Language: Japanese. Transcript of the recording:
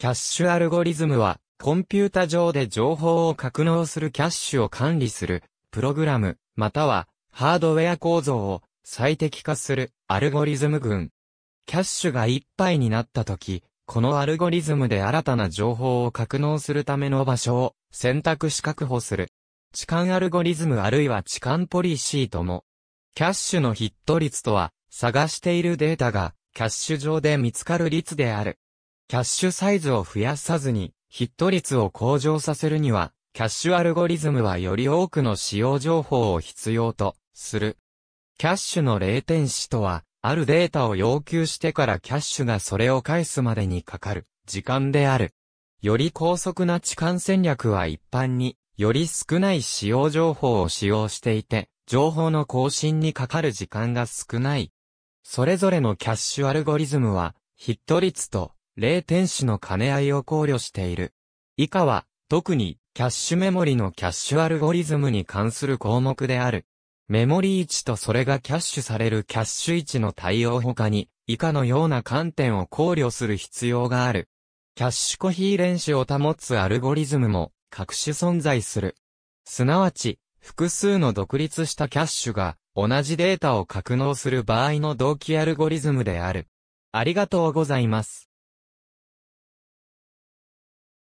キャッシュアルゴリズムは、コンピュータ上で情報を格納するキャッシュを管理する、プログラム、または、ハードウェア構造を最適化するアルゴリズム群。キャッシュがいっぱいになったとき、このアルゴリズムで新たな情報を格納するための場所を選択し確保する。置換アルゴリズムあるいは置換ポリシーとも。キャッシュのヒット率とは、探しているデータがキャッシュ上で見つかる率である。キャッシュサイズを増やさずに、ヒット率を向上させるには、キャッシュアルゴリズムはより多くの使用情報を必要とする。キャッシュの0点子とは、あるデータを要求してからキャッシュがそれを返すまでにかかる時間である。より高速な置換戦略は一般に、より少ない使用情報を使用していて、情報の更新にかかる時間が少ない。それぞれのキャッシュアルゴリズムは、ヒット率と霊点子の兼ね合いを考慮している。以下は、特に、キャッシュメモリのキャッシュアルゴリズムに関する項目である。メモリ位置とそれがキャッシュされるキャッシュ位置の対応他に、以下のような観点を考慮する必要がある。キャッシュコヒーレン子を保つアルゴリズムも、各種存在する。すなわち、複数の独立したキャッシュが、同じデータを格納する場合の同期アルゴリズムである。ありがとうございます。